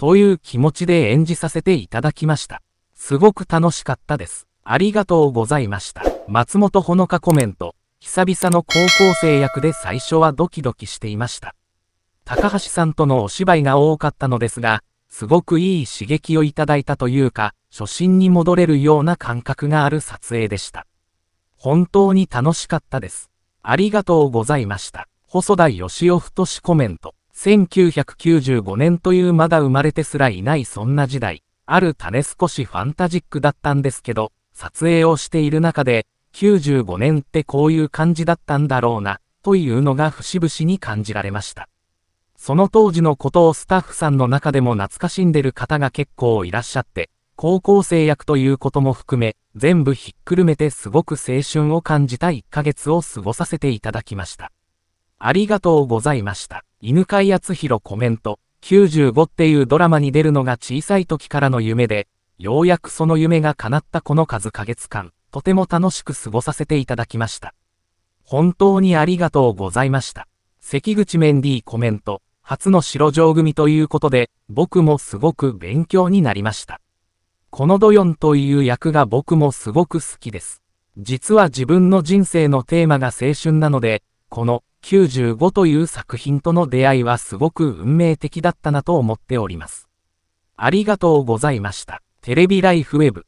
という気持ちで演じさせていただきました。すごく楽しかったです。ありがとうございました。松本ほのかコメント。久々の高校生役で最初はドキドキしていました。高橋さんとのお芝居が多かったのですが、すごくいい刺激をいただいたというか、初心に戻れるような感覚がある撮影でした。本当に楽しかったです。ありがとうございました。細田義夫太コメント。1995年というまだ生まれてすらいないそんな時代、ある種少しファンタジックだったんですけど、撮影をしている中で、95年ってこういう感じだったんだろうな、というのが節々に感じられました。その当時のことをスタッフさんの中でも懐かしんでる方が結構いらっしゃって、高校生役ということも含め、全部ひっくるめてすごく青春を感じた1ヶ月を過ごさせていただきました。ありがとうございました。犬飼康弘コメント、95っていうドラマに出るのが小さい時からの夢で、ようやくその夢が叶ったこの数ヶ月間、とても楽しく過ごさせていただきました。本当にありがとうございました。関口メンディーコメント、初の白状組ということで、僕もすごく勉強になりました。このドヨンという役が僕もすごく好きです。実は自分の人生のテーマが青春なので、この95という作品との出会いはすごく運命的だったなと思っております。ありがとうございました。テレビライフウェブ